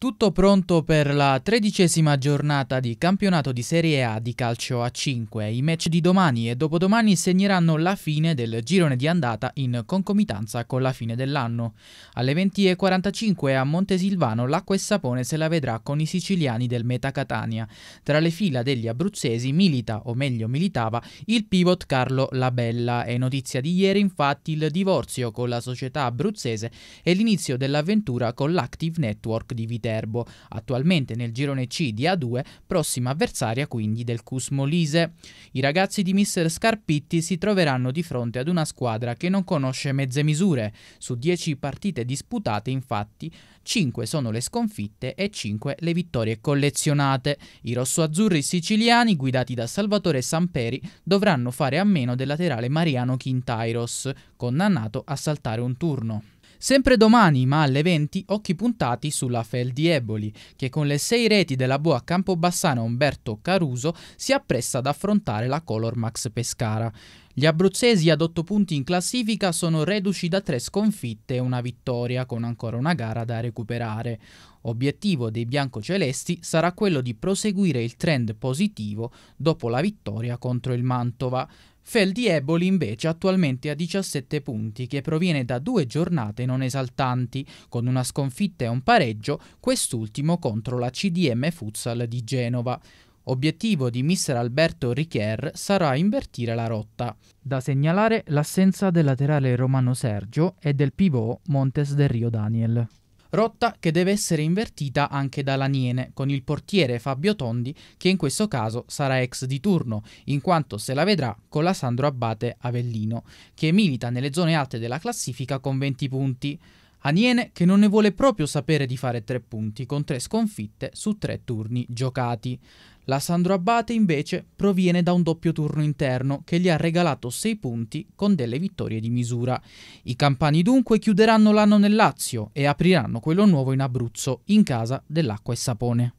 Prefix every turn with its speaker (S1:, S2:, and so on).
S1: Tutto pronto per la tredicesima giornata di campionato di Serie A di calcio a 5. I match di domani e dopodomani segneranno la fine del girone di andata in concomitanza con la fine dell'anno. Alle 20.45 a Montesilvano l'acqua e sapone se la vedrà con i siciliani del Meta Catania. Tra le fila degli abruzzesi milita, o meglio militava, il pivot Carlo Labella. È notizia di ieri infatti il divorzio con la società abruzzese e l'inizio dell'avventura con l'Active Network di Viterbo. Viterbo, attualmente nel girone C di A2, prossima avversaria quindi del Cus Molise. I ragazzi di Mr. Scarpitti si troveranno di fronte ad una squadra che non conosce mezze misure. Su 10 partite disputate, infatti, 5 sono le sconfitte e 5 le vittorie collezionate. I rossoazzurri siciliani, guidati da Salvatore Samperi, dovranno fare a meno del laterale Mariano Quintairos, condannato a saltare un turno. Sempre domani, ma alle 20, occhi puntati sulla Fel Feldieboli, che con le sei reti della boa Campobassana Umberto Caruso si appresta ad affrontare la Color Max Pescara. Gli abruzzesi ad 8 punti in classifica sono reduci da 3 sconfitte e una vittoria, con ancora una gara da recuperare. Obiettivo dei biancocelesti sarà quello di proseguire il trend positivo dopo la vittoria contro il Mantova. Feldi Eboli invece attualmente a 17 punti, che proviene da due giornate non esaltanti, con una sconfitta e un pareggio, quest'ultimo contro la CDM Futsal di Genova. Obiettivo di mister Alberto Richier sarà invertire la rotta. Da segnalare l'assenza del laterale romano Sergio e del pivot Montes del Rio Daniel rotta che deve essere invertita anche dall'Aniene, con il portiere Fabio Tondi che in questo caso sarà ex di turno, in quanto se la vedrà con la Sandro Abbate Avellino, che milita nelle zone alte della classifica con 20 punti. Aniene che non ne vuole proprio sapere di fare tre punti con tre sconfitte su tre turni giocati. La Sandro Abate invece proviene da un doppio turno interno che gli ha regalato sei punti con delle vittorie di misura. I campani dunque chiuderanno l'anno nel Lazio e apriranno quello nuovo in Abruzzo in casa dell'acqua e sapone.